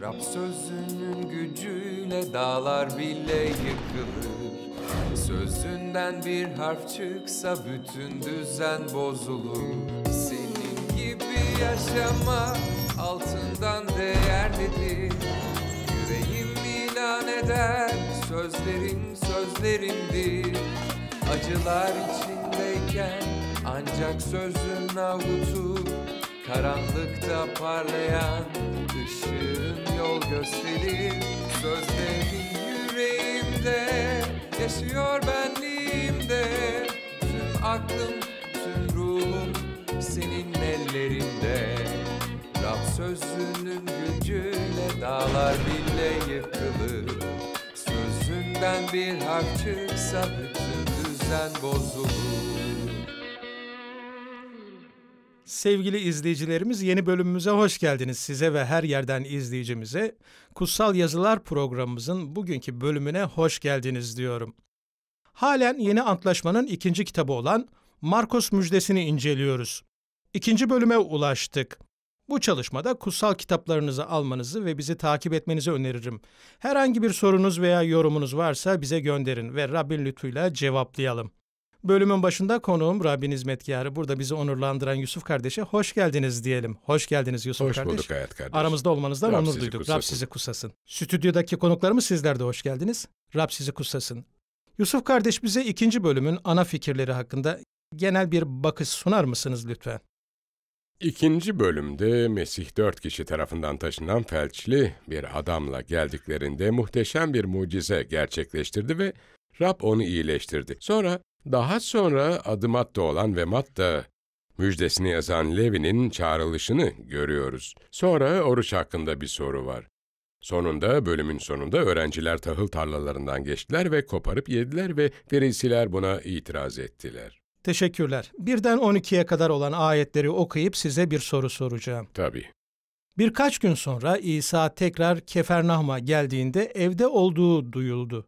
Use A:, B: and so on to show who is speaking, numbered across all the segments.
A: Rab sözünün gücüyle dağlar bile yıkılır Sözünden bir harf çıksa bütün düzen bozulur Senin gibi yaşama altından değerlidir Yüreğim ilan eder sözlerin sözlerimdir Acılar içindeyken ancak sözün avutur Karanlıkta parlayan ışığın yol gösterir Sözlerin yüreğimde yaşıyor benliğimde Tüm aklım, tüm ruhum senin ellerinde Rab sözünün gücüyle dağlar bile yıkılır Sözünden bir harf çıksa bütün düzen bozulur
B: Sevgili izleyicilerimiz yeni bölümümüze hoş geldiniz. Size ve her yerden izleyicimize Kutsal Yazılar programımızın bugünkü bölümüne hoş geldiniz diyorum. Halen yeni antlaşmanın ikinci kitabı olan Markos Müjdesini inceliyoruz. İkinci bölüme ulaştık. Bu çalışmada kutsal kitaplarınızı almanızı ve bizi takip etmenizi öneririm. Herhangi bir sorunuz veya yorumunuz varsa bize gönderin ve Rabbin lütfuyla cevaplayalım. Bölümün başında konuğum Rabbin Hizmetkarı. Burada bizi onurlandıran Yusuf kardeşe hoş geldiniz diyelim. Hoş geldiniz Yusuf hoş kardeş. Hoş bulduk Hayat kardeş. Aramızda olmanızdan Rab onur duyduk. Kutsasın. Rab sizi kutsasın. Stüdyodaki konuklarımız sizler de hoş geldiniz. Rab sizi kutsasın. Yusuf kardeş bize ikinci bölümün ana fikirleri hakkında genel bir bakış sunar mısınız lütfen?
C: İkinci bölümde Mesih dört kişi tarafından taşınan felçli bir adamla geldiklerinde muhteşem bir mucize gerçekleştirdi ve Rab onu iyileştirdi. Sonra daha sonra adı Matta olan ve Matta müjdesini yazan Levi'nin çağrılışını görüyoruz. Sonra oruç hakkında bir soru var. Sonunda, bölümün sonunda öğrenciler tahıl tarlalarından geçtiler ve koparıp yediler ve verisiler buna itiraz ettiler. Teşekkürler.
B: Birden 12'ye kadar olan ayetleri okuyup size bir soru soracağım. Tabii. Birkaç gün sonra İsa tekrar Kefernaum'a geldiğinde evde olduğu duyuldu.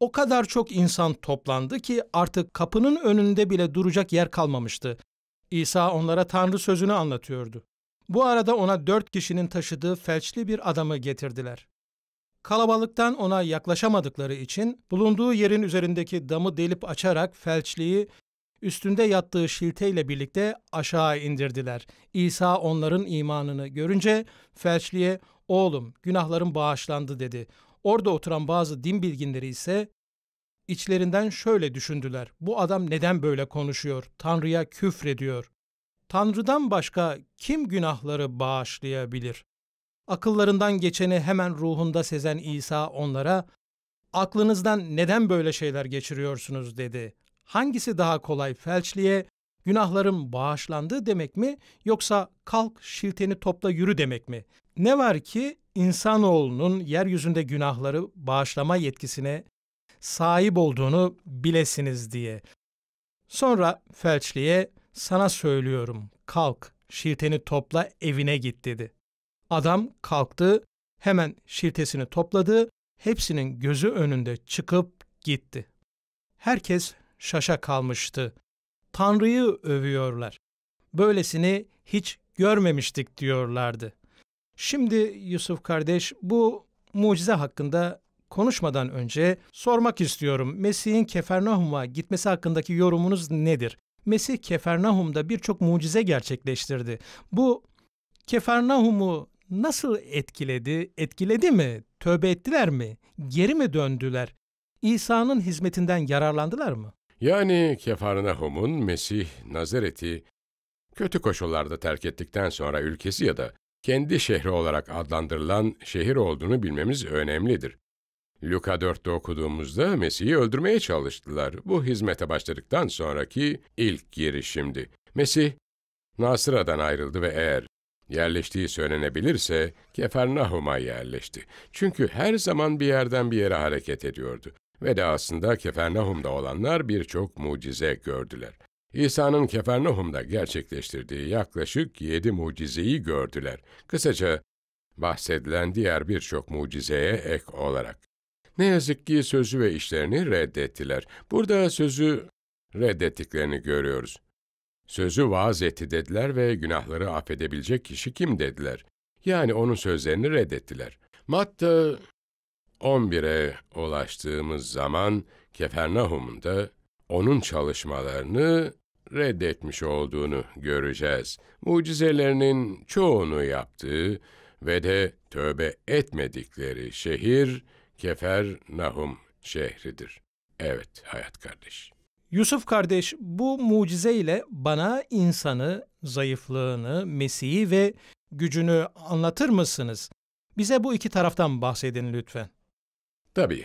B: O kadar çok insan toplandı ki artık kapının önünde bile duracak yer kalmamıştı. İsa onlara Tanrı sözünü anlatıyordu. Bu arada ona dört kişinin taşıdığı felçli bir adamı getirdiler. Kalabalıktan ona yaklaşamadıkları için bulunduğu yerin üzerindeki damı delip açarak felçliyi üstünde yattığı şilteyle birlikte aşağı indirdiler. İsa onların imanını görünce felçliye oğlum günahların bağışlandı dedi. Orada oturan bazı din bilginleri ise içlerinden şöyle düşündüler. Bu adam neden böyle konuşuyor? Tanrı'ya küfrediyor. Tanrı'dan başka kim günahları bağışlayabilir? Akıllarından geçeni hemen ruhunda sezen İsa onlara aklınızdan neden böyle şeyler geçiriyorsunuz dedi. Hangisi daha kolay felçliye günahların bağışlandığı demek mi yoksa kalk şilteni topla yürü demek mi? Ne var ki insanoğlunun yeryüzünde günahları bağışlama yetkisine sahip olduğunu bilesiniz diye. Sonra felçliye sana söylüyorum kalk şirteni topla evine git dedi. Adam kalktı hemen şirtesini topladı hepsinin gözü önünde çıkıp gitti. Herkes şaşa kalmıştı. Tanrı'yı övüyorlar. Böylesini hiç görmemiştik diyorlardı. Şimdi Yusuf kardeş bu mucize hakkında konuşmadan önce sormak istiyorum. Mesih'in Kefernahum'a gitmesi hakkındaki yorumunuz nedir? Mesih Kefernahum'da birçok mucize gerçekleştirdi. Bu Kefernahumu nasıl etkiledi? Etkiledi mi? Tövbe ettiler mi? Geri mi döndüler? İsa'nın hizmetinden yararlandılar mı?
C: Yani Kefernahum'un Mesih Nazaret'i kötü koşullarda terk ettikten sonra ülkesi ya da kendi şehri olarak adlandırılan şehir olduğunu bilmemiz önemlidir. Luka 4'te okuduğumuzda Mesih'i öldürmeye çalıştılar. Bu hizmete başladıktan sonraki ilk girişimdi. Mesih, Nasıra'dan ayrıldı ve eğer yerleştiği söylenebilirse Kefernahum'a yerleşti. Çünkü her zaman bir yerden bir yere hareket ediyordu. Ve de aslında Kefernahum'da olanlar birçok mucize gördüler. İsa'nın Kefernohum'da gerçekleştirdiği yaklaşık yedi mucizeyi gördüler. Kısaca bahsedilen diğer birçok mucizeye ek olarak. Ne yazık ki sözü ve işlerini reddettiler. Burada sözü reddettiklerini görüyoruz. Sözü vaaz etti dediler ve günahları affedebilecek kişi kim dediler. Yani onun sözlerini reddettiler. Matta 11'e ulaştığımız zaman Kefernahum'da onun çalışmalarını reddetmiş olduğunu göreceğiz. Mucizelerinin çoğunu yaptığı ve de tövbe etmedikleri şehir Kefer Nahum şehridir. Evet hayat kardeş. Yusuf kardeş bu mucize ile
B: bana insanı, zayıflığını, Mesih'i ve gücünü anlatır mısınız? Bize bu iki taraftan bahsedin lütfen.
C: Tabii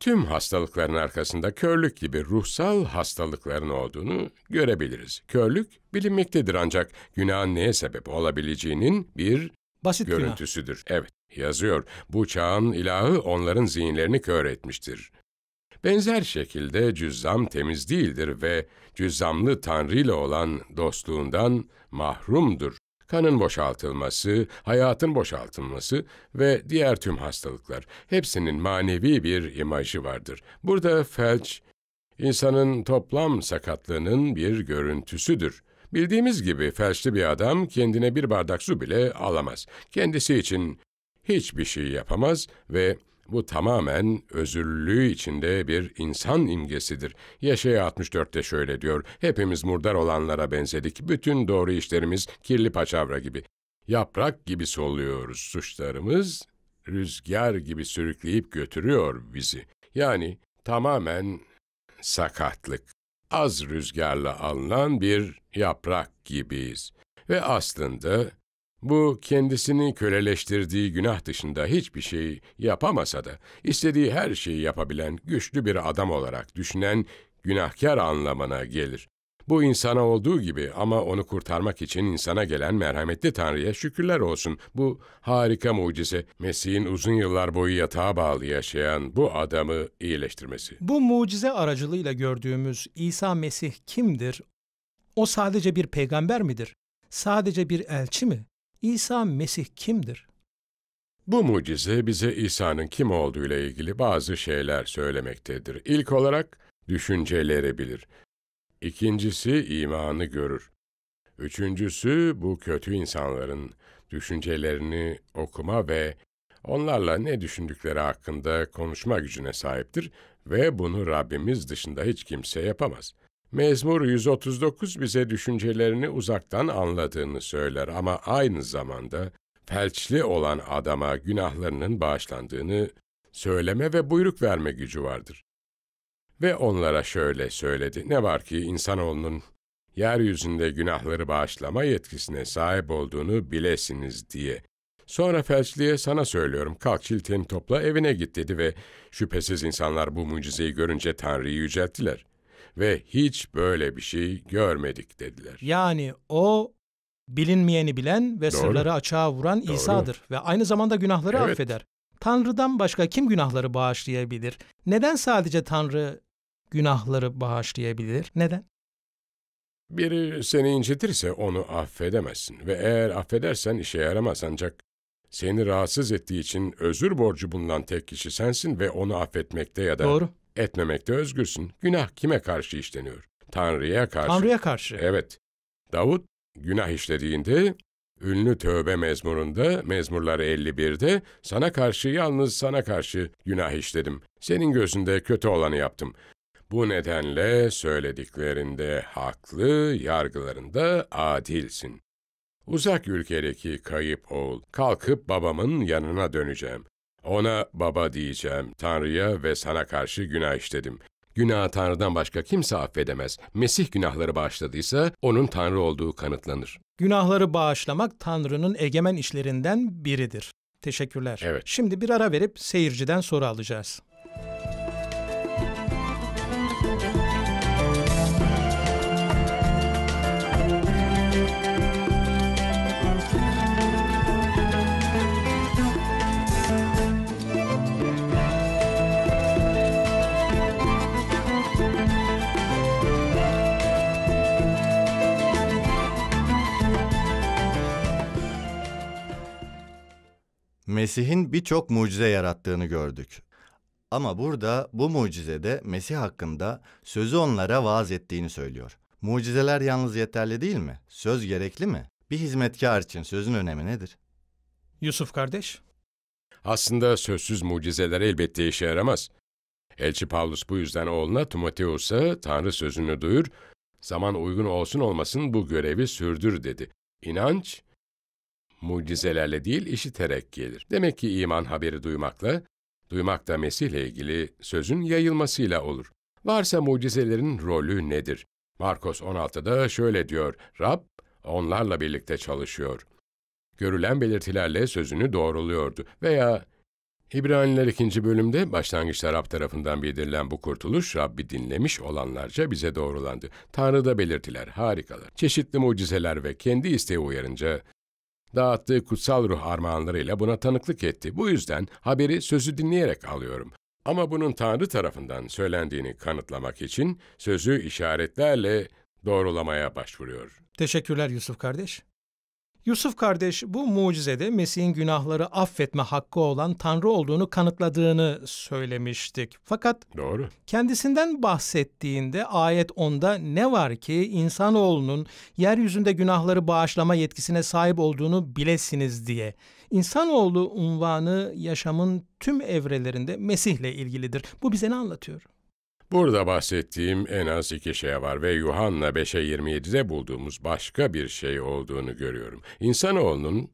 C: tüm hastalıkların arkasında körlük gibi ruhsal hastalıkların olduğunu görebiliriz. Körlük bilinmektedir ancak günahın neye sebep olabileceğinin bir Basit görüntüsüdür. Günah. Evet, yazıyor. Bu çağın ilahı onların zihinlerini kör etmiştir. Benzer şekilde cüzzam temiz değildir ve cüzzamlı Tanrı ile olan dostluğundan mahrumdur kanın boşaltılması, hayatın boşaltılması ve diğer tüm hastalıklar hepsinin manevi bir imajı vardır. Burada felç, insanın toplam sakatlığının bir görüntüsüdür. Bildiğimiz gibi felçli bir adam kendine bir bardak su bile alamaz. Kendisi için hiçbir şey yapamaz ve bu tamamen özürlülüğü içinde bir insan imgesidir. Yaşaya 64'te şöyle diyor, hepimiz murdar olanlara benzedik, bütün doğru işlerimiz kirli paçavra gibi. Yaprak gibi soluyoruz suçlarımız, rüzgar gibi sürükleyip götürüyor bizi. Yani tamamen sakatlık. Az rüzgarla alınan bir yaprak gibiyiz. Ve aslında bu kendisini köleleştirdiği günah dışında hiçbir şey yapamasa da istediği her şeyi yapabilen güçlü bir adam olarak düşünen günahkar anlamına gelir. Bu insana olduğu gibi ama onu kurtarmak için insana gelen merhametli Tanrı'ya şükürler olsun. Bu harika mucize Mesih'in uzun yıllar boyu yatağa bağlı yaşayan bu adamı iyileştirmesi.
B: Bu mucize aracılığıyla gördüğümüz İsa Mesih kimdir? O sadece bir peygamber midir? Sadece bir elçi mi? İsa Mesih kimdir?
C: Bu mucize bize İsa'nın kim olduğu ile ilgili bazı şeyler söylemektedir. İlk olarak düşünceleri bilir. İkincisi imanı görür. Üçüncüsü bu kötü insanların düşüncelerini okuma ve onlarla ne düşündükleri hakkında konuşma gücüne sahiptir ve bunu Rabbimiz dışında hiç kimse yapamaz. Mezmur 139 bize düşüncelerini uzaktan anladığını söyler ama aynı zamanda felçli olan adama günahlarının bağışlandığını söyleme ve buyruk verme gücü vardır. Ve onlara şöyle söyledi, ne var ki insanoğlunun yeryüzünde günahları bağışlama yetkisine sahip olduğunu bilesiniz diye. Sonra felçliye sana söylüyorum, kalk çilteni topla evine git dedi ve şüphesiz insanlar bu mucizeyi görünce Tanrı'yı yücelttiler.'' ve hiç böyle bir şey görmedik dediler.
B: Yani o bilinmeyeni bilen ve Doğru. sırları açığa vuran Doğru. İsa'dır ve aynı zamanda günahları evet. affeder. Tanrı'dan başka kim günahları bağışlayabilir? Neden sadece Tanrı günahları bağışlayabilir? Neden?
C: Biri seni incitirse onu affedemezsin ve eğer affedersen işe yaramaz ancak seni rahatsız ettiği için özür borcu bulunan tek kişi sensin ve onu affetmekte ya da Doğru. Etmemekte özgürsün. Günah kime karşı işleniyor? Tanrı'ya karşı. Tanrı'ya karşı. Evet. Davut günah işlediğinde ünlü tövbe mezmurunda, mezmurları 51'de sana karşı yalnız sana karşı günah işledim. Senin gözünde kötü olanı yaptım. Bu nedenle söylediklerinde haklı, yargılarında adilsin. Uzak ülkedeki kayıp oğul, kalkıp babamın yanına döneceğim. Ona baba diyeceğim, Tanrı'ya ve sana karşı günah işledim. Günahı Tanrı'dan başka kimse affedemez. Mesih günahları bağışladıysa onun Tanrı olduğu kanıtlanır.
B: Günahları bağışlamak Tanrı'nın egemen işlerinden biridir. Teşekkürler. Evet. Şimdi bir ara verip seyirciden soru alacağız. Mesih'in birçok mucize yarattığını gördük. Ama burada bu mucizede Mesih hakkında sözü onlara vaaz ettiğini söylüyor. Mucizeler yalnız yeterli değil mi? Söz gerekli mi? Bir hizmetkar için sözün önemi nedir? Yusuf kardeş.
C: Aslında sözsüz mucizeler elbette işe yaramaz. Elçi Paulus bu yüzden oğluna Timoteus'a Tanrı sözünü duyur, zaman uygun olsun olmasın bu görevi sürdür dedi. İnanç mucizelerle değil işiterek gelir. Demek ki iman haberi duymakla, duymak da Mesih ile ilgili sözün yayılmasıyla olur. Varsa mucizelerin rolü nedir? Markos 16'da şöyle diyor, Rab onlarla birlikte çalışıyor. Görülen belirtilerle sözünü doğruluyordu veya İbraniler 2. bölümde başlangıçta Rab tarafından bildirilen bu kurtuluş Rabbi dinlemiş olanlarca bize doğrulandı. Tanrı'da belirtiler, harikalar, çeşitli mucizeler ve kendi isteği uyarınca dağıttığı kutsal ruh armağanlarıyla buna tanıklık etti. Bu yüzden haberi sözü dinleyerek alıyorum. Ama bunun Tanrı tarafından söylendiğini kanıtlamak için sözü işaretlerle doğrulamaya başvuruyor.
B: Teşekkürler Yusuf kardeş. Yusuf kardeş bu mucizede Mesih'in günahları affetme hakkı olan Tanrı olduğunu kanıtladığını söylemiştik. Fakat Doğru. kendisinden bahsettiğinde ayet 10'da ne var ki insanoğlunun yeryüzünde günahları bağışlama yetkisine sahip olduğunu bilesiniz diye. İnsanoğlu unvanı yaşamın tüm evrelerinde Mesih'le ilgilidir. Bu bize ne anlatıyor?
C: Burada bahsettiğim en az iki şey var ve Yuhanna 5'e 27'de bulduğumuz başka bir şey olduğunu görüyorum. İnsanoğlunun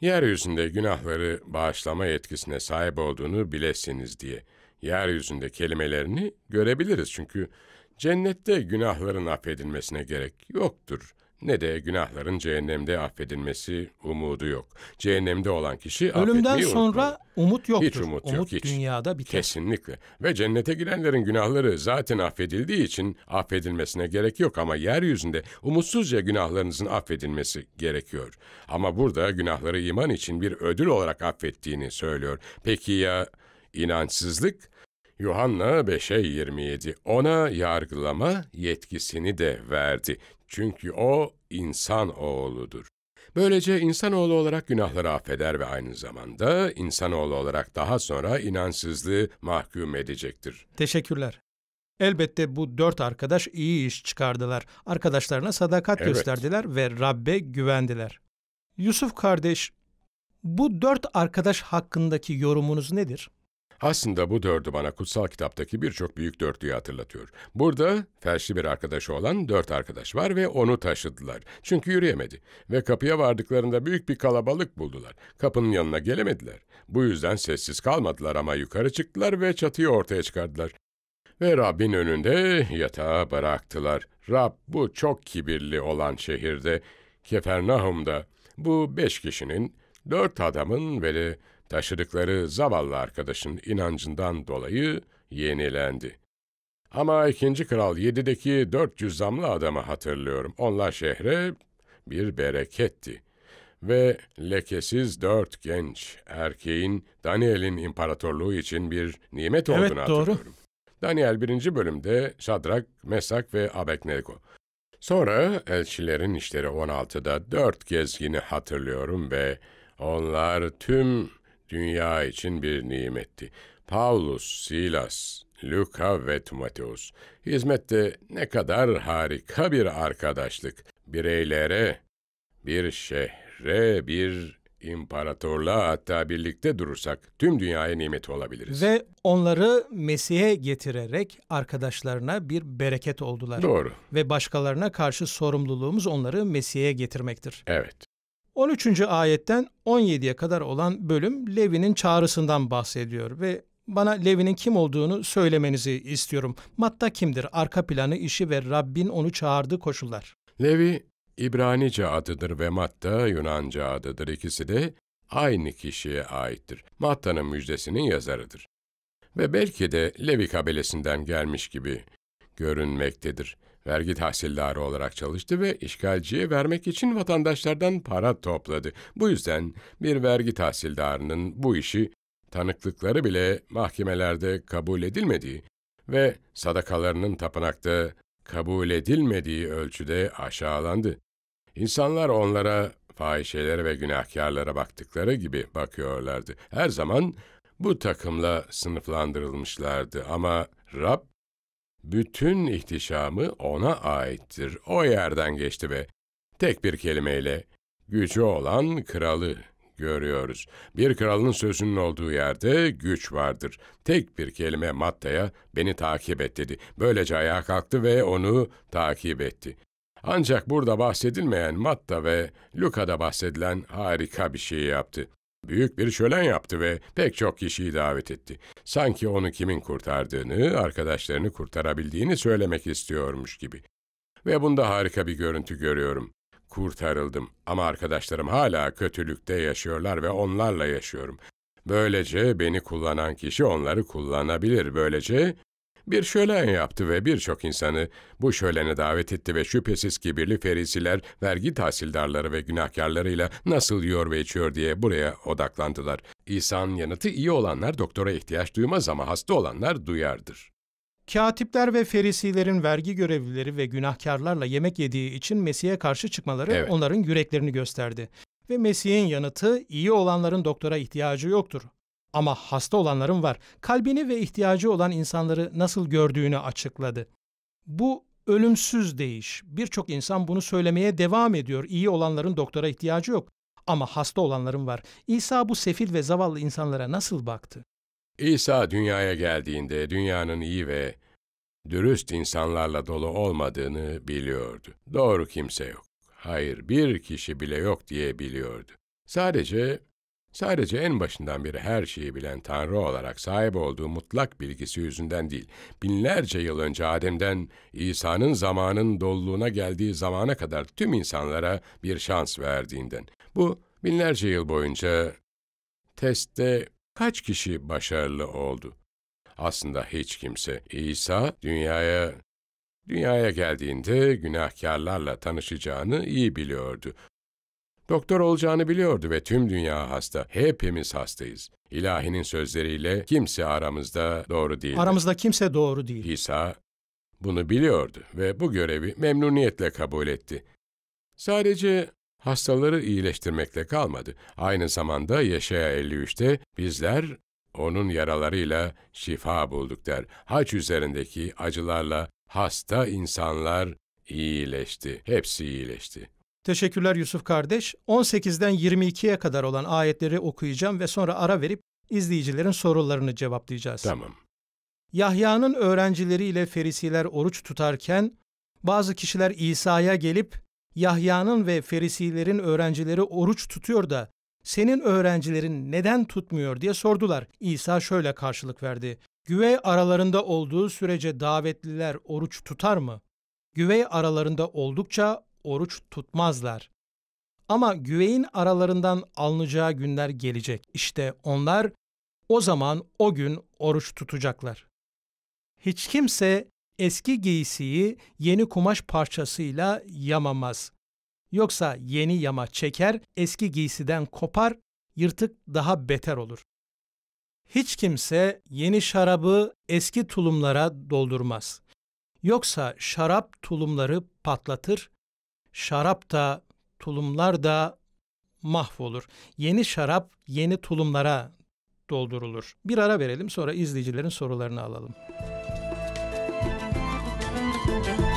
C: yeryüzünde günahları bağışlama yetkisine sahip olduğunu bilesiniz diye. Yeryüzünde kelimelerini görebiliriz çünkü cennette günahların affedilmesine gerek yoktur ne de günahların cehennemde affedilmesi umudu yok. Cehennemde olan kişi Ölümden sonra unutmalı. umut yoktur. Hiç umut, umut yok. Hiç. dünyada biter. Kesinlikle. Ve cennete gidenlerin günahları zaten affedildiği için affedilmesine gerek yok. Ama yeryüzünde umutsuzca günahlarınızın affedilmesi gerekiyor. Ama burada günahları iman için bir ödül olarak affettiğini söylüyor. Peki ya inançsızlık? Yuhanna 5'e 27 ona yargılama yetkisini de verdi. Çünkü o insan oğludur. Böylece insanoğlu olarak günahları affeder ve aynı zamanda insanoğlu olarak daha sonra inansızlığı mahkum edecektir.
B: Teşekkürler. Elbette bu dört arkadaş iyi iş çıkardılar. Arkadaşlarına sadakat evet. gösterdiler ve Rabbe güvendiler. Yusuf kardeş, bu
C: dört arkadaş hakkındaki yorumunuz nedir? Aslında bu dördü bana kutsal kitaptaki birçok büyük dörtlüyü hatırlatıyor. Burada felçli bir arkadaşı olan dört arkadaş var ve onu taşıdılar. Çünkü yürüyemedi ve kapıya vardıklarında büyük bir kalabalık buldular. Kapının yanına gelemediler. Bu yüzden sessiz kalmadılar ama yukarı çıktılar ve çatıyı ortaya çıkardılar. Ve Rabbin önünde yatağa bıraktılar. Rab bu çok kibirli olan şehirde, Kefernahum'da bu beş kişinin, dört adamın ve de taşıdıkları zavallı arkadaşın inancından dolayı yenilendi. Ama ikinci Kral 7'deki 400 zamlı adamı hatırlıyorum. Onlar şehre bir bereketti. Ve lekesiz dört genç erkeğin Daniel'in imparatorluğu için bir nimet olduğunu evet, doğru. Daniel birinci bölümde Şadrak, Mesak ve Abeknego. Sonra elçilerin işleri 16'da dört gezgini hatırlıyorum ve onlar tüm dünya için bir nimetti. Paulus, Silas, Luka ve Timoteus. Hizmette ne kadar harika bir arkadaşlık. Bireylere, bir şehre, bir imparatorla hatta birlikte durursak tüm dünyaya nimet olabiliriz.
B: Ve onları Mesih'e getirerek arkadaşlarına bir bereket oldular. Doğru. Ve başkalarına karşı sorumluluğumuz onları Mesih'e getirmektir. Evet. 13. ayetten 17'ye kadar olan bölüm Levi'nin çağrısından bahsediyor ve bana Levi'nin kim olduğunu söylemenizi istiyorum. Matta kimdir? Arka planı, işi ve Rabbin onu çağırdığı koşullar.
C: Levi, İbranice adıdır ve Matta Yunanca adıdır. İkisi de aynı kişiye aittir. Matta'nın müjdesinin yazarıdır. Ve belki de Levi kabilesinden gelmiş gibi görünmektedir vergi tahsildarı olarak çalıştı ve işgalciye vermek için vatandaşlardan para topladı. Bu yüzden bir vergi tahsildarının bu işi tanıklıkları bile mahkemelerde kabul edilmediği ve sadakalarının tapınakta kabul edilmediği ölçüde aşağılandı. İnsanlar onlara fahişelere ve günahkarlara baktıkları gibi bakıyorlardı. Her zaman bu takımla sınıflandırılmışlardı ama Rab bütün ihtişamı ona aittir. O yerden geçti ve Tek bir kelimeyle gücü olan kralı görüyoruz. Bir kralın sözünün olduğu yerde güç vardır. Tek bir kelime Matta'ya beni takip et dedi. Böylece ayağa kalktı ve onu takip etti. Ancak burada bahsedilmeyen Matta ve Luka'da bahsedilen harika bir şey yaptı. Büyük bir şölen yaptı ve pek çok kişiyi davet etti. Sanki onu kimin kurtardığını, arkadaşlarını kurtarabildiğini söylemek istiyormuş gibi. Ve bunda harika bir görüntü görüyorum. Kurtarıldım ama arkadaşlarım hala kötülükte yaşıyorlar ve onlarla yaşıyorum. Böylece beni kullanan kişi onları kullanabilir. Böylece bir şölen yaptı ve birçok insanı bu şölene davet etti ve şüphesiz kibirli ferisiler vergi tahsildarları ve günahkarlarıyla nasıl yiyor ve içiyor diye buraya odaklandılar. İsa'nın yanıtı iyi olanlar doktora ihtiyaç duymaz ama hasta olanlar duyardır.
B: Katipler ve ferisilerin vergi görevlileri ve günahkarlarla yemek yediği için Mesih'e karşı çıkmaları evet. onların yüreklerini gösterdi. Ve Mesih'in yanıtı iyi olanların doktora ihtiyacı yoktur. Ama hasta olanlarım var. Kalbini ve ihtiyacı olan insanları nasıl gördüğünü açıkladı. Bu ölümsüz değiş. Birçok insan bunu söylemeye devam ediyor. İyi olanların doktora ihtiyacı yok ama hasta olanlarım var. İsa bu sefil ve zavallı insanlara nasıl baktı?
C: İsa dünyaya geldiğinde dünyanın iyi ve dürüst insanlarla dolu olmadığını biliyordu. Doğru kimse yok. Hayır, bir kişi bile yok diye biliyordu. Sadece Sadece en başından beri her şeyi bilen Tanrı olarak sahip olduğu mutlak bilgisi yüzünden değil, binlerce yıl önce Adem'den İsa'nın zamanın doluluğuna geldiği zamana kadar tüm insanlara bir şans verdiğinden. Bu binlerce yıl boyunca testte kaç kişi başarılı oldu? Aslında hiç kimse. İsa dünyaya Dünyaya geldiğinde günahkarlarla tanışacağını iyi biliyordu. Doktor olacağını biliyordu ve tüm dünya hasta. Hepimiz hastayız. İlahinin sözleriyle kimse aramızda doğru değil. Aramızda kimse doğru değil. İsa bunu biliyordu ve bu görevi memnuniyetle kabul etti. Sadece hastaları iyileştirmekle kalmadı. Aynı zamanda Yaşaya 53'te bizler onun yaralarıyla şifa bulduk der. Haç üzerindeki acılarla hasta insanlar iyileşti. Hepsi iyileşti.
B: Teşekkürler Yusuf kardeş. 18'den 22'ye kadar olan ayetleri okuyacağım ve sonra ara verip izleyicilerin sorularını cevaplayacağız. Tamam. Yahya'nın öğrencileriyle Ferisiler oruç tutarken bazı kişiler İsa'ya gelip Yahya'nın ve Ferisilerin öğrencileri oruç tutuyor da senin öğrencilerin neden tutmuyor diye sordular. İsa şöyle karşılık verdi. Güvey aralarında olduğu sürece davetliler oruç tutar mı? Güvey aralarında oldukça oruç tutmazlar. Ama güveyin aralarından alınacağı günler gelecek. İşte onlar o zaman o gün oruç tutacaklar. Hiç kimse eski giysiyi yeni kumaş parçasıyla yamamaz. Yoksa yeni yama çeker, eski giysiden kopar, yırtık daha beter olur. Hiç kimse yeni şarabı eski tulumlara doldurmaz. Yoksa şarap tulumları patlatır, şarap da tulumlar da mahvolur. Yeni şarap yeni tulumlara doldurulur. Bir ara verelim sonra izleyicilerin sorularını alalım. Müzik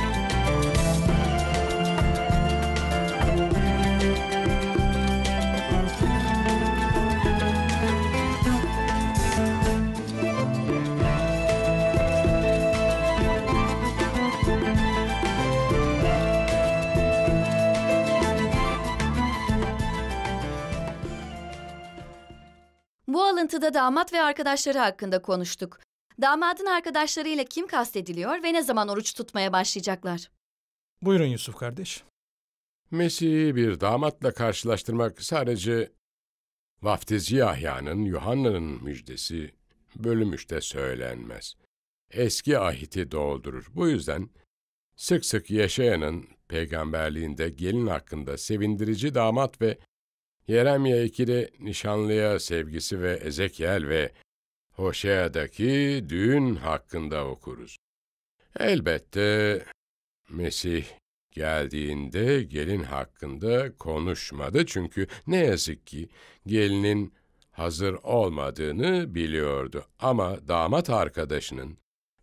C: alıntıda damat ve arkadaşları hakkında konuştuk. Damadın arkadaşlarıyla kim kastediliyor ve ne zaman oruç tutmaya başlayacaklar?
B: Buyurun Yusuf kardeş.
C: Mesih'i bir damatla karşılaştırmak sadece vaftizci Yahya'nın, Yuhanna'nın müjdesi bölüm 3'te söylenmez. Eski ahiti doldurur. Bu yüzden sık sık yaşayanın peygamberliğinde gelin hakkında sevindirici damat ve Yeremye 2'de nişanlıya sevgisi ve Ezekiel ve Hoşea'daki düğün hakkında okuruz. Elbette Mesih geldiğinde gelin hakkında konuşmadı çünkü ne yazık ki gelinin hazır olmadığını biliyordu ama damat arkadaşının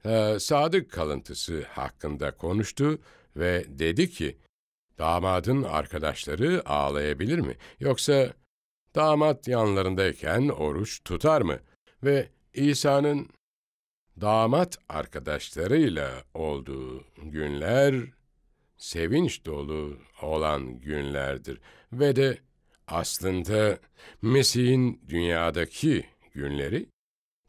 C: e, sadık kalıntısı hakkında konuştu ve dedi ki Damadın arkadaşları ağlayabilir mi? Yoksa damat yanlarındayken oruç tutar mı? Ve İsa'nın damat arkadaşlarıyla olduğu günler sevinç dolu olan günlerdir ve de aslında Mesih'in dünyadaki günleri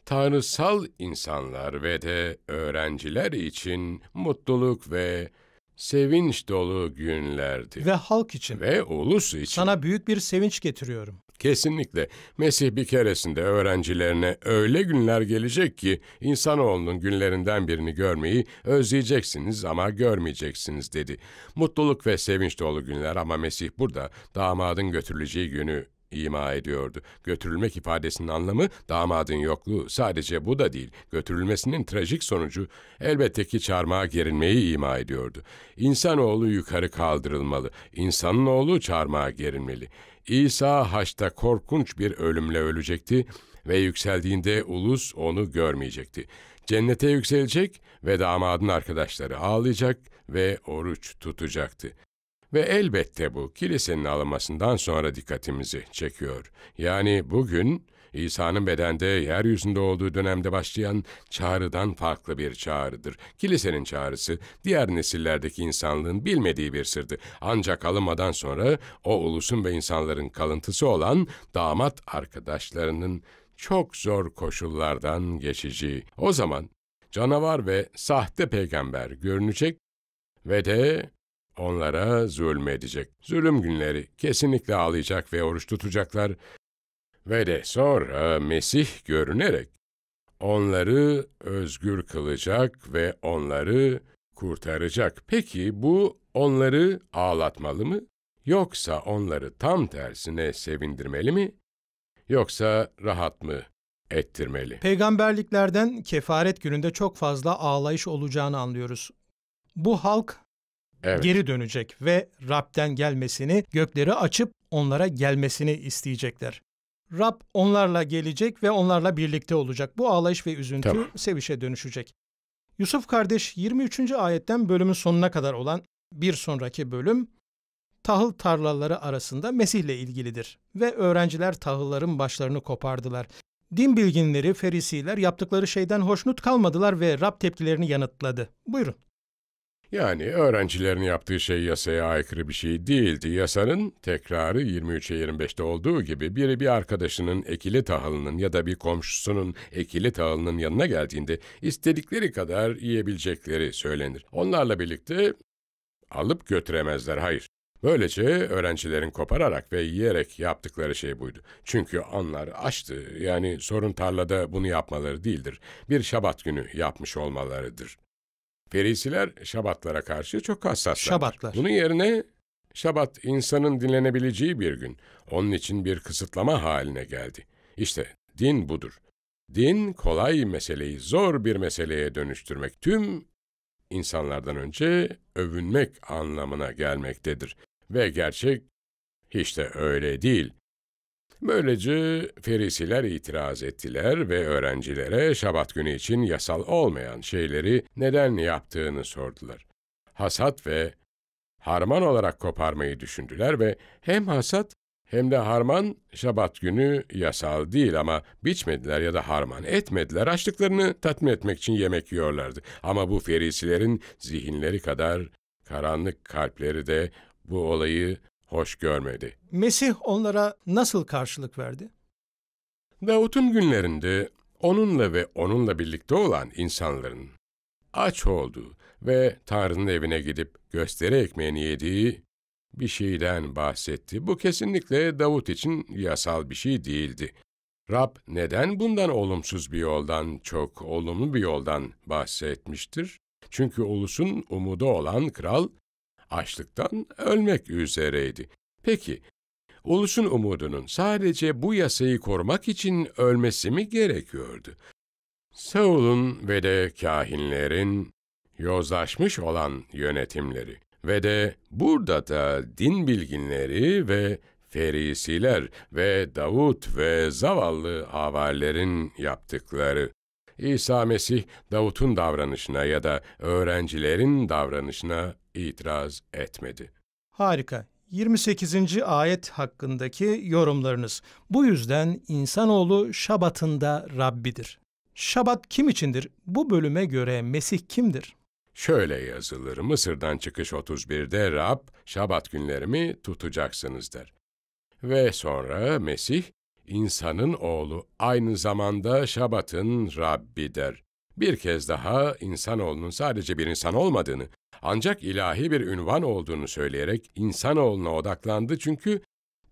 C: tanrısal insanlar ve de öğrenciler için mutluluk ve sevinç dolu günlerdi. Ve halk için. Ve ulus için. Sana büyük bir sevinç getiriyorum. Kesinlikle. Mesih bir keresinde öğrencilerine öyle günler gelecek ki insanoğlunun günlerinden birini görmeyi özleyeceksiniz ama görmeyeceksiniz dedi. Mutluluk ve sevinç dolu günler ama Mesih burada damadın götürüleceği günü ima ediyordu. Götürülmek ifadesinin anlamı damadın yokluğu. Sadece bu da değil. Götürülmesinin trajik sonucu elbette ki çarmıha gerinmeyi ima ediyordu. İnsanoğlu yukarı kaldırılmalı. insanın oğlu çarmıha gerilmeli. İsa haçta korkunç bir ölümle ölecekti ve yükseldiğinde ulus onu görmeyecekti. Cennete yükselecek ve damadın arkadaşları ağlayacak ve oruç tutacaktı. Ve elbette bu kilisenin alınmasından sonra dikkatimizi çekiyor. Yani bugün İsa'nın bedende yeryüzünde olduğu dönemde başlayan çağrıdan farklı bir çağrıdır. Kilisenin çağrısı diğer nesillerdeki insanlığın bilmediği bir sırdı. Ancak alınmadan sonra o ulusun ve insanların kalıntısı olan damat arkadaşlarının çok zor koşullardan geçici. O zaman canavar ve sahte peygamber görünecek ve de Onlara zulmedecek. Zulüm günleri kesinlikle ağlayacak ve oruç tutacaklar. Ve de sonra Mesih görünerek onları özgür kılacak ve onları kurtaracak. Peki bu onları ağlatmalı mı? Yoksa onları tam tersine sevindirmeli mi? Yoksa rahat mı ettirmeli?
B: Peygamberliklerden kefaret gününde çok fazla ağlayış olacağını anlıyoruz. Bu halk evet. geri dönecek ve Rab'den gelmesini, gökleri açıp onlara gelmesini isteyecekler. Rab onlarla gelecek ve onlarla birlikte olacak. Bu ağlayış ve üzüntü tamam. sevişe dönüşecek. Yusuf kardeş 23. ayetten bölümün sonuna kadar olan bir sonraki bölüm tahıl tarlaları arasında Mesih ile ilgilidir ve öğrenciler tahılların başlarını kopardılar. Din bilginleri, ferisiler yaptıkları şeyden hoşnut kalmadılar ve Rab tepkilerini yanıtladı. Buyurun.
C: Yani öğrencilerin yaptığı şey yasaya aykırı bir şey değildi. Yasanın tekrarı 23'e 25'te olduğu gibi biri bir arkadaşının ekili tahılının ya da bir komşusunun ekili tahılının yanına geldiğinde istedikleri kadar yiyebilecekleri söylenir. Onlarla birlikte alıp götüremezler, hayır. Böylece öğrencilerin kopararak ve yiyerek yaptıkları şey buydu. Çünkü onlar açtı, yani sorun tarlada bunu yapmaları değildir. Bir şabat günü yapmış olmalarıdır. Perisiler şabatlara karşı çok hassaslar. Şabatlar. Bunun yerine şabat insanın dinlenebileceği bir gün. Onun için bir kısıtlama haline geldi. İşte din budur. Din kolay meseleyi zor bir meseleye dönüştürmek tüm insanlardan önce övünmek anlamına gelmektedir. Ve gerçek hiç de öyle değil. Böylece ferisiler itiraz ettiler ve öğrencilere şabat günü için yasal olmayan şeyleri neden yaptığını sordular. Hasat ve harman olarak koparmayı düşündüler ve hem hasat hem de harman şabat günü yasal değil ama biçmediler ya da harman etmediler. Açlıklarını tatmin etmek için yemek yiyorlardı. Ama bu ferisilerin zihinleri kadar karanlık kalpleri de bu olayı hoş görmedi.
B: Mesih onlara nasıl karşılık verdi?
C: Davut'un günlerinde onunla ve onunla birlikte olan insanların aç olduğu ve Tanrı'nın evine gidip gösteri ekmeğini yediği bir şeyden bahsetti. Bu kesinlikle Davut için yasal bir şey değildi. Rab neden bundan olumsuz bir yoldan çok olumlu bir yoldan bahsetmiştir? Çünkü ulusun umudu olan kral açlıktan ölmek üzereydi. Peki, ulusun umudunun sadece bu yasayı korumak için ölmesi mi gerekiyordu? Saul'un ve de kahinlerin yozlaşmış olan yönetimleri ve de burada da din bilginleri ve ferisiler ve Davut ve zavallı havarilerin yaptıkları. İsa Mesih, Davut'un davranışına ya da öğrencilerin davranışına itiraz etmedi.
B: Harika. 28. ayet hakkındaki yorumlarınız. Bu yüzden insanoğlu şabatında Rabbidir. Şabat kim içindir? Bu bölüme göre
C: Mesih kimdir? Şöyle yazılır Mısır'dan çıkış 31'de Rab, şabat günlerimi tutacaksınız der. Ve sonra Mesih, insanın oğlu aynı zamanda şabatın Rabbi der. Bir kez daha insanoğlunun sadece bir insan olmadığını, ancak ilahi bir ünvan olduğunu söyleyerek insanoğluna odaklandı çünkü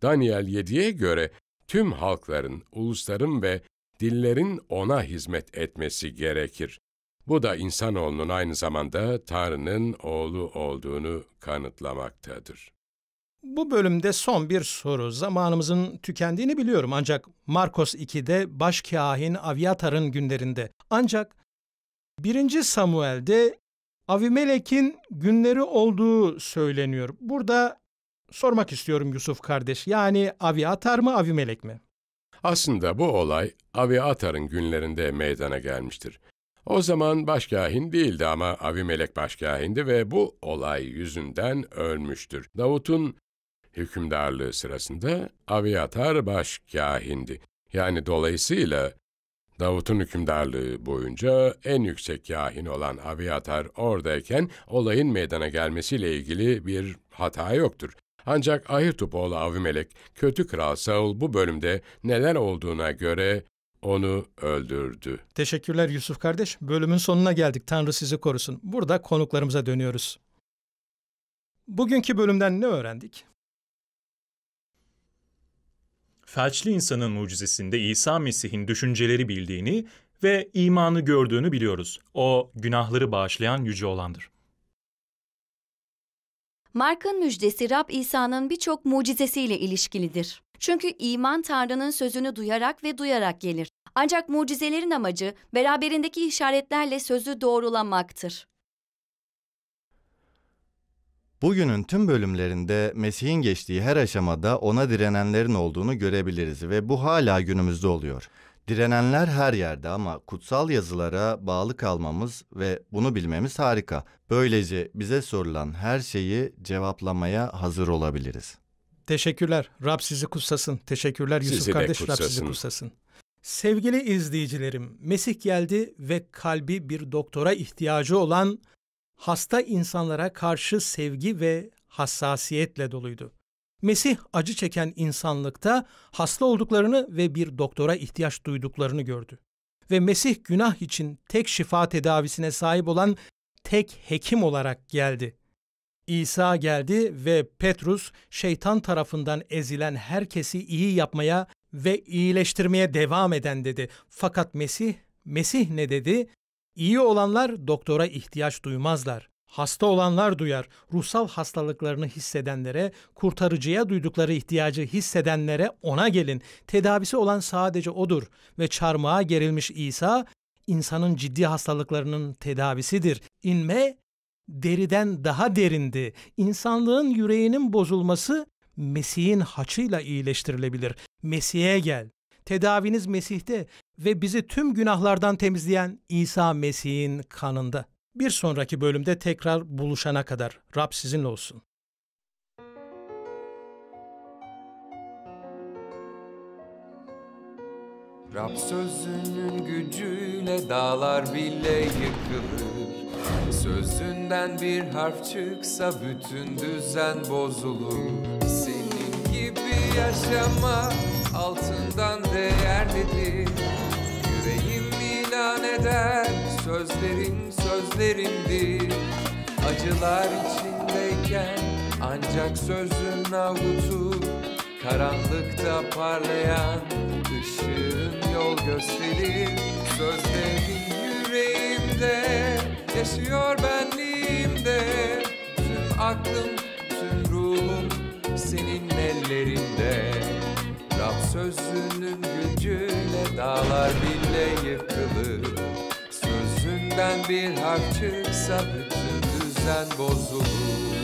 C: Daniel 7'ye göre tüm halkların, ulusların ve dillerin ona hizmet etmesi gerekir. Bu da insanoğlunun aynı zamanda Tanrı'nın oğlu olduğunu kanıtlamaktadır.
B: Bu bölümde son bir soru. Zamanımızın tükendiğini biliyorum ancak Markos 2'de başkahin Aviatarın günlerinde ancak 1. Samuel'de Avimelek'in günleri olduğu söyleniyor. Burada sormak istiyorum Yusuf kardeş. Yani Avi Atar mı Avimelek mi?
C: Aslında bu olay Avi Atar'ın günlerinde meydana gelmiştir. O zaman başkahin değildi ama Avimelek başkahindi ve bu olay yüzünden ölmüştür. Davut'un hükümdarlığı sırasında Avi Atar başkahindi. Yani dolayısıyla Davut'un hükümdarlığı boyunca en yüksek kahin olan Abiatar oradayken olayın meydana gelmesiyle ilgili bir hata yoktur. Ancak Ahirtupoğlu Avimelek, kötü kral Saul bu bölümde neler olduğuna göre onu öldürdü.
B: Teşekkürler Yusuf kardeş. Bölümün sonuna geldik. Tanrı sizi korusun. Burada konuklarımıza dönüyoruz. Bugünkü bölümden ne öğrendik?
A: felçli insanın mucizesinde İsa Mesih'in düşünceleri bildiğini ve imanı gördüğünü biliyoruz. O günahları bağışlayan yüce olandır.
C: Mark'ın müjdesi Rab
A: İsa'nın birçok mucizesiyle ilişkilidir. Çünkü iman Tanrı'nın sözünü duyarak ve duyarak gelir. Ancak mucizelerin amacı beraberindeki işaretlerle sözü
C: doğrulamaktır.
A: Bugünün tüm bölümlerinde Mesih'in geçtiği her aşamada ona direnenlerin olduğunu görebiliriz ve bu hala günümüzde
B: oluyor. Direnenler her yerde ama kutsal yazılara bağlı kalmamız ve bunu bilmemiz harika. Böylece bize sorulan her şeyi cevaplamaya hazır olabiliriz. Teşekkürler. Rab sizi kutsasın. Teşekkürler Yusuf sizi kardeş. Kutsasın. Rab sizi kutsasın. Sevgili izleyicilerim, Mesih geldi ve kalbi bir doktora ihtiyacı olan hasta insanlara karşı sevgi ve hassasiyetle doluydu. Mesih acı çeken insanlıkta hasta olduklarını ve bir doktora ihtiyaç duyduklarını gördü. Ve Mesih günah için tek şifa tedavisine sahip olan tek hekim olarak geldi. İsa geldi ve Petrus şeytan tarafından ezilen herkesi iyi yapmaya ve iyileştirmeye devam eden dedi. Fakat Mesih, Mesih ne dedi? İyi olanlar doktora ihtiyaç duymazlar. Hasta olanlar duyar. Ruhsal hastalıklarını hissedenlere, kurtarıcıya duydukları ihtiyacı hissedenlere ona gelin. Tedavisi olan sadece odur ve çarmıha gerilmiş İsa insanın ciddi hastalıklarının tedavisidir. İnme deriden daha derindi. İnsanlığın yüreğinin bozulması Mesih'in haçıyla iyileştirilebilir. Mesih'e gel. Tedaviniz Mesih'te ve bizi tüm günahlardan temizleyen İsa Mesih'in kanında. Bir sonraki bölümde tekrar buluşana kadar Rab sizinle olsun.
A: Rab sözünün gücüyle dağlar bile yıkılır Sözünden bir harf çıksa bütün düzen bozulur Senin gibi yaşamak altından değer dedi Yüreğim ilan eder sözlerin sözlerimdi Acılar içindeyken ancak sözün avutu Karanlıkta parlayan ışığın yol gösterir Sözlerin yüreğimde yaşıyor benliğimde Tüm aklım tüm ruhum senin ellerinde Sözünün gücüne dağlar bile yıkılır Sözünden bir hak çıksa bütün düzen bozulur